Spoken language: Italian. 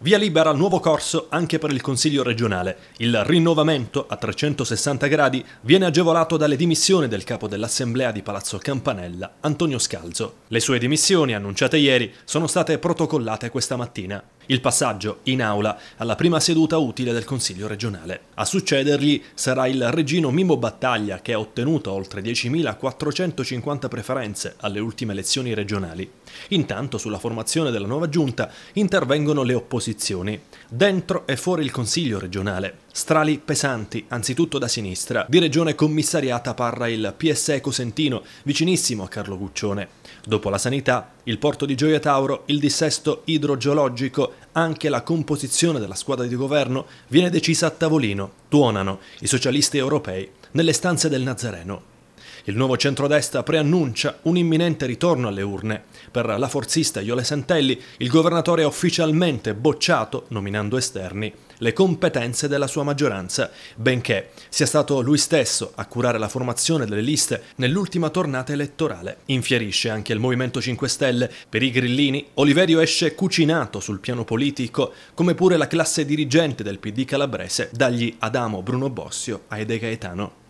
Via libera al nuovo corso anche per il Consiglio regionale. Il rinnovamento a 360 gradi viene agevolato dalle dimissioni del capo dell'Assemblea di Palazzo Campanella, Antonio Scalzo. Le sue dimissioni, annunciate ieri, sono state protocollate questa mattina il passaggio in aula alla prima seduta utile del Consiglio regionale. A succedergli sarà il regino Mimmo Battaglia che ha ottenuto oltre 10.450 preferenze alle ultime elezioni regionali. Intanto sulla formazione della nuova giunta intervengono le opposizioni, dentro e fuori il Consiglio regionale. Strali pesanti, anzitutto da sinistra, di regione commissariata parla il PSE Cosentino, vicinissimo a Carlo Guccione. Dopo la sanità, il porto di Gioia Tauro, il dissesto idrogeologico, anche la composizione della squadra di governo viene decisa a tavolino, tuonano i socialisti europei nelle stanze del Nazareno. Il nuovo centrodestra preannuncia un imminente ritorno alle urne. Per la forzista Iole Santelli, il governatore ha ufficialmente bocciato, nominando esterni, le competenze della sua maggioranza, benché sia stato lui stesso a curare la formazione delle liste nell'ultima tornata elettorale. Infierisce anche il Movimento 5 Stelle. Per i grillini, Oliverio esce cucinato sul piano politico, come pure la classe dirigente del PD calabrese, dagli Adamo Bruno Bossio a Ede Gaetano.